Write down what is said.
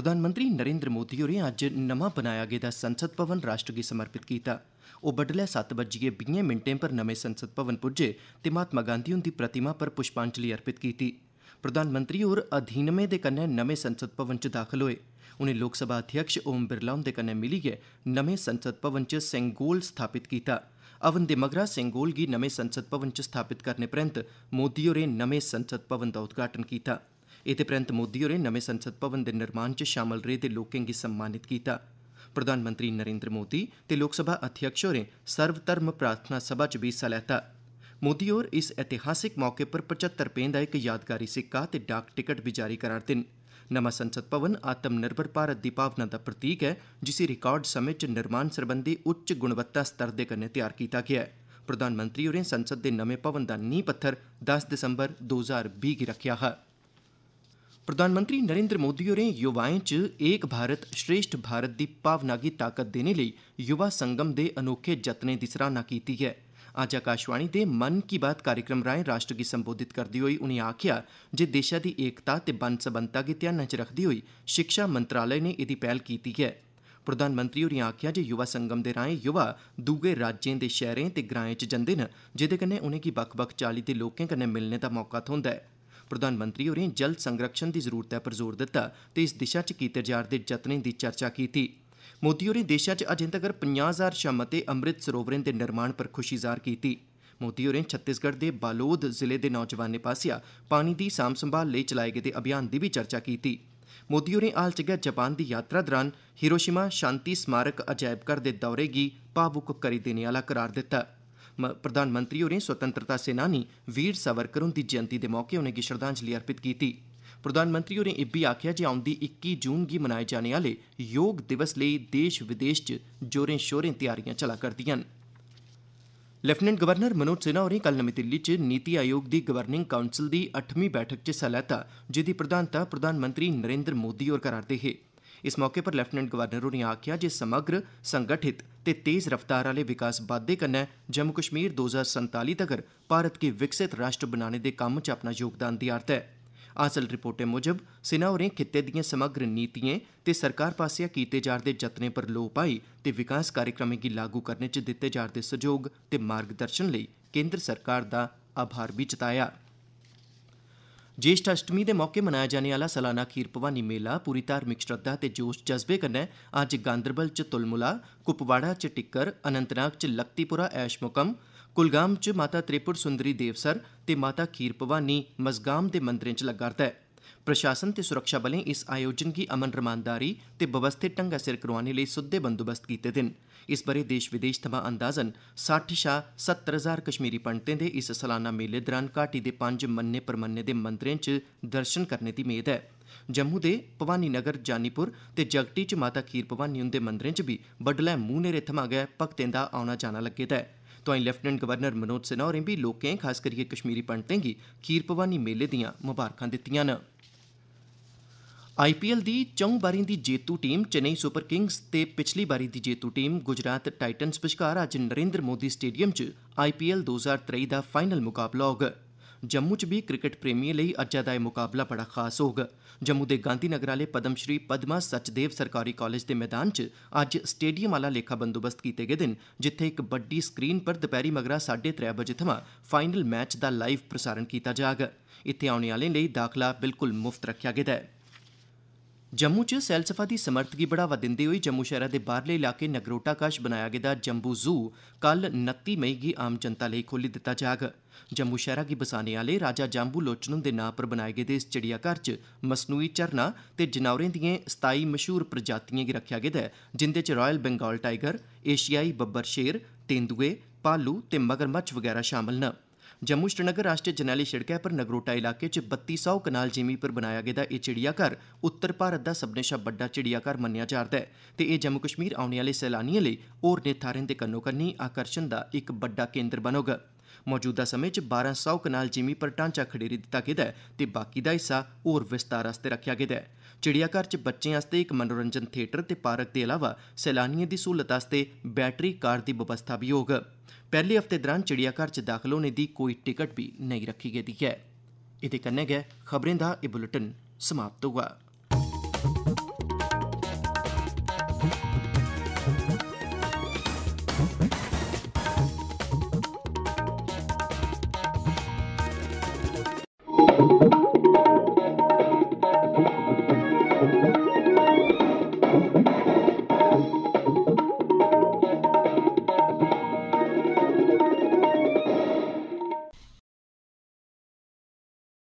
प्रधानमंत्री नरेन्द्र मोदी होरें अज्ज नमां बनाया गेदा संसद भवन राष्ट्र गी समर्पित कीता ओह् बड्डलै सत्त बज्जियै बीहें मिंटें पर नमें संसद भवन पुज्जे ते महात्मा गांधी हुंदी प्रतिमा पर पुष्पांजलि अर्पित कीती प्रधानमंत्री होर अधीनमें दे कन्नै नमें संसद भवन च दाखल होए उनें लोकसभा अध्यक्ष ओम बिरला हुंदे कन्नै मिलियै नमें संसद भवन च सेंगोल स्थापित कीता हवन दे मगरा सेंगोल गी नमें संसद भवन च स्थापित करने परैंत मोदी होरें नमें संसद भवन दा उद्घाटन कीता एह्दे परैन्त मोदी होरें नमें संसद भवन दे निर्माण च शामल रेह्दे लोकें गी सम्मानित कीता प्रधानमंत्री नरेन्द्र मोदी ते लोकसभा अध्यक्ष होरें सर्वधर्म प्रार्थना सभा च बी हिस्सा लैता मोदी होर इस ऐतिहासिक मौके पर पचत्तर रपें दा इक यादगारी सिक्का ते डाक टिकट बी जारी करा'रदे न नमां संसद भवन आत्मनिर्भर भारत दी भावना दा प्रतीक ऐ जिसी रिकार्ड समें च निर्माण सरबंधी उच्च गुणवत्ता स्तर दे कन्नै तैयार कीता गेआ ऐ प्रधानमंत्री होरें संसद दे नमें भवन दा नींह पत्थर दस दिसम्बर दो ज्हार बीह् गी रक्खेआ हा प्रधानमंत्री नरेंद्र मोदी होरें युवाएं च एक भारत श्रेष्ठ भारत दी भावना गी ताकत देने लेई युवा संगम दे अनोखे जतनें दी सराहना कीती ऐ अज्ज आकाशवाणी दे मन की बात कार्यक्रम राहें राष्ट्र गी संबोधित करदे होई उनें आखेआ जे देशै दी एकता ते बन सबन्नता गी ध्याना च रखदे होई शिक्षा मंत्रालय ने एह्दी पैह्ल कीती ऐ प्रधानमंत्री होरें आखेआ जे युवा संगम दे राहें युवा दुए राज्यें दे शैह्रें ते ग्राएं च जंदे न जेह्दे कन्नै उनेंगी बक्ख बक्ख चाली दे लोकें कन्नै मिलने दा मौका थ्होंदा ऐ प्रधानमंत्री होरें जल संरक्षण दी जरूरतै पर जोर दित्ता ते इस दिशा च कीते जा'रदे जतनें दी चर्चा कीती मोदी होरें देशै च अजें तगर पंजाह् ज्हार शा मते अमृत सरोवरें दे निर्माण पर खुशी जाह्र कीती मोदी होरें छत्तीसगढ़ दे बालोद जिले दे नौजवानें पासेआ पानी दी सांभ संभाल लेई चलाए गेदे अभियान दी बी चर्चा कीती मोदी होरें हाल च गै जापान दी यात्रा दौरान हिरोशिमा शांति स्मारक अजायबघर दे दौरे गी भावुक करी देने आह्ला करार दित्ता प्रधानमंत्री होरें स्वतंत्रता सेनानी वीर सावरकर हुंदी जयंति दे मौके उनें'गी श्रद्धांजलि अर्पित कीती प्रधानमंत्री होरें इब्बी आखेआ जे औंदी इक्की जून गी मनाए जाने आह्ले योग दिवस लेई देश विदेश च जोरें शोरें तैयारियां चला करदिआं न लेफ्टिनेंट गवर्नर मनोज सिन्हा होरें कल नमीं दिल्ली च नीति आयोग दी गवर्निंग काउंसल दी अट्ठमीं बैठक च हिस्सा लैता जेह्दी प्रधानता प्रधानमंत्री नरेन्द्र मोदी होर करा'रदे हे ਇਸ ਮੌਕੇ ਪਰ ਲੈਫਟੀਨੈਂਟ ਗਵਰਨਰ ਨੇ ਆਖਿਆ ਜੇ ਸਮਗਰ ਸੰਗਠਿਤ ਤੇ ਤੇਜ਼ ਰਫ਼ਤਾਰ ਵਾਲੇ ਵਿਕਾਸ ਵਾਅਦੇ ਕਰਨਾ ਜੰਮੂ ਕਸ਼ਮੀਰ 2047 ਤੱਕ ਭਾਰਤ ਕੇ ਵਿਕਸਿਤ ਰਾਸ਼ਟਰ ਬਣਾਉਣ ਦੇ ਕੰਮ 'ਚ ਆਪਣਾ ਯੋਗਦਾਨ ਦਿਆਰਤਾ ਹੈ ਅਸਲ ਰਿਪੋਰਟੇ ਮੁਜਬ ਸਿਨਾ ਹੋਰਨੇ ਖਿੱਤੇ ਦੀਆਂ ਸਮਗਰ ਨੀਤੀਆਂ ਤੇ ਸਰਕਾਰ ਪਾਸਿਆ ਕੀਤੇ ਜਾਂਦੇ ਯਤਨੇ ਪਰ ਲੋਪ ਆਈ ਤੇ ਵਿਕਾਸ ਕਾਰਜਕ੍ਰਮੇ ਕੀ ਲਾਗੂ ਕਰਨੇ 'ਚ ਦਿੱਤੇ ਜਾਂਦੇ ਸਹਿਯੋਗ ਤੇ ਮਾਰਗਦਰਸ਼ਨ ਲਈ ਕੇਂਦਰ ਸਰਕਾਰ ਦਾ ਆਭਾਰ ਵੀ ਜਤਾਇਆ ਜੇਸ਼ਠ ਅਸ਼ਟਮੀ ਦੇ ਮੌਕੇ ਮਨਾਇਆ ਜਾਣ ਵਾਲਾ ਸਾਲਾਨਾ ਖੀਰ ਭਵਾਨੀ ਮੇਲਾ ਪੂਰੀ ਧਾਰਮਿਕ ਸ਼ਰਧਾ ਤੇ ਜੋਸ਼ ਜਜ਼ਬੇ ਕਰਨੇ ਅੱਜ ਗਾਂਦਰਬਲ ਚ ਤੁਲਮੁਲਾ ਕੁਪਵਾੜਾ ਚ ਟਿੱਕਰ ਅਨੰਤਨਾਗ ਚ ਲਕਤੀਪੁਰਾ ਐਸ਼ਮੁਕਮ ਕੁਲਗਾਮ ਚ ਮਾਤਾ ਤ੍ਰਿਪੁਰ ਸੁੰਦਰੀ ਦੇਵਸਰ ਤੇ ਮਾਤਾ ਖੀਰ ਭਵਾਨੀ ਮਸਗਾਮ ਦੇ ਮੰਦਰਾਂ ਚ ਲੱਗਾਰਦਾ ਹੈ प्रशासन ते सुरक्षा बलें इस आयोजन गी अमन रमानदारी ते बवस्थित ढंगै सिर करोआने लेई सुद्दे बंदोबस्त कीते दे न इस ब'रे देश विदेश थमां अंदाजन सट्ठ शा सत्तर हजार कश्मीरी पंडितें दे इस सलाना मेले दौरान घाटी दे पंज मन्ने परमन्ने दे मंदरें च दर्शन करने दी मेद ऐ जम्मू दे भवानी नगर जानीपुर ते जगटी च माता खीर भवानी हुंदे मंदरें च बी बडलै मूंह न्हेरे थमां गै भक्तें दा औना जाना लग्गे दा ऐ तोआईं लेफ्टिनेंट गवर्नर मनोज सिन्हा होरें बी लोकें खास करियै कश्मीरी पंडितें गी खीर भवानी मेले दिआं ममारखां दित्तिआं न ਆਈਪੀਐਲ ਦੀ ਚੌਂ ਬਾਰੀ ਦੀ ਜੇਤੂ ਟੀਮ ਚੇਨਈ ਸੁਪਰ ਕਿੰਗਸ ਤੇ ਪਿਛਲੀ ਬਾਰੀ ਦੀ ਜੇਤੂ ਟੀਮ ਗੁਜਰਾਤ ਟਾਈਟਨਸ ਵਿਚਕਾਰ ਅੱਜ ਨਰਿੰਦਰ ਮੋਦੀ ਸਟੇਡੀਅਮ 'ਚ ਆਈਪੀਐਲ 2023 ਦਾ ਫਾਈਨਲ ਮੁਕਾਬਲਾ ਹੋਗਾ ਜੰਮੂ 'ਚ ਵੀ ਕ੍ਰਿਕਟ ਪ੍ਰੇਮੀਆਂ ਲਈ ਅੱਜ ਦਾ ਇਹ ਮੁਕਾਬਲਾ ਬੜਾ ਖਾਸ ਹੋਗਾ ਜੰਮੂ ਦੇ ਗਾਂਧੀ ਨਗਰ ਵਾਲੇ ਪਦਮ ਸ਼੍ਰੀ ਪਦਮਾ ਸਚਦੇਵ ਸਰਕਾਰੀ ਕਾਲਜ ਦੇ ਮੈਦਾਨ 'ਚ ਅੱਜ ਸਟੇਡੀਅਮ ਵਾਲਾ ਲੇਖਾ ਬੰਦੋਬਸਤ ਕੀਤੇ ਗਏ ਦਿਨ ਜਿੱਥੇ ਇੱਕ ਵੱਡੀ ਸਕਰੀਨ ਪਰ ਦੁਪਹਿਰੀ ਮਗਰਾ 3:30 ਵਜੇ ਥਮਾ ਫਾਈਨਲ ਮੈਚ ਦਾ ਲਾਈਵ ਪ੍ਰਸਾਰਣ ਕੀਤਾ ਜਾਗਾ ਇੱਥੇ ਆਉਣ ਵਾਲਿਆਂ ਲਈ ਦਾਖਲਾ ਬਿਲਕੁਲ ਮੁਫਤ ਰੱਖਿਆ ਗਿਆ ਹੈ जम्मू च सैलसफा दी समर्थ गी बढ़ावा दिंदे होई जम्मू शैह्रा दे बाहरले इलाके नगरोटा कश बनाया गेदा जम्बू ज़ू कल नत्ती मई गी आम जनता लेई खोली दित्ता जाग जम्मू शैह्रा गी बसाने आह्ले राजा जाम्बू लोचन हुंदे नां पर बनाए गेदे इस चिड़ियाघर च मसनूई झरना ते जनावरें दिएं सताई मशहूर प्रजातिएं गी रक्खेआ गेदा ऐ जिंदे च रायल बंगाल टाइगर एशियाई बब्बर शेर तेंदुए भालू ते मगरमच्छ वगैरा शामल न जम्मू श्रीनगर राष्ट्रीय जरनैली सिड़कै पर नगरोटा इलाके च बत्ती सौ कनाल जिमी पर बनाया गेदा एह् चिड़ियाघर उत्तर भारत दा सब्मनें शा बड्डा चिड़ियाघर मन्नेआ जा'रदा ऐ ते एह् जम्मू कश्मीर औने आह्ले सैलानिएं लेई होरनें थाहरें दे कन्नो कन्नी आकर्षण दा इक बड्डा केन्द्र बनोग मौजूदा समें च बारां सौ कनाल जिमी पर ढांचा खडेरी दित्ता गेदा ऐ ते बाकी दा हिस्सा होर विस्तार आस्तै रक्खेआ गेदा ऐ ਚਿੜੀਆ ਘਰ 'ਚ ਬੱਚਿਆਂ ਵਾਸਤੇ ਇੱਕ ਮਨੋਰੰਜਨ ਥੀਏਟਰ ਤੇ ਪਾਰਕ ਦੇ ਇਲਾਵਾ ਸੈਲਾਨੀਆਂ ਦੀ ਸਹੂਲਤ ਵਾਸਤੇ ਬੈਟਰੀ ਕਾਰ ਦੀ ਵਿਵਸਥਾ ਵੀ ਹੋਗ। ਪਹਿਲੇ ਹਫਤੇ ਦੌਰਾਨ ਚਿੜੀਆ ਘਰ 'ਚ ਦਾਖਲ ਹੋਣੇ ਦੀ ਕੋਈ ਟਿਕਟ ਵੀ ਨਹੀਂ ਰੱਖੀ ਗਈ ਹੈ ਇਹਦੇ ਕੰਨੇ ਗਏ ਖਬਰਾਂ ਦਾ ਇਹ ਬੁਲੇਟਿਨ ਸਮਾਪਤ ਹੋਗਾ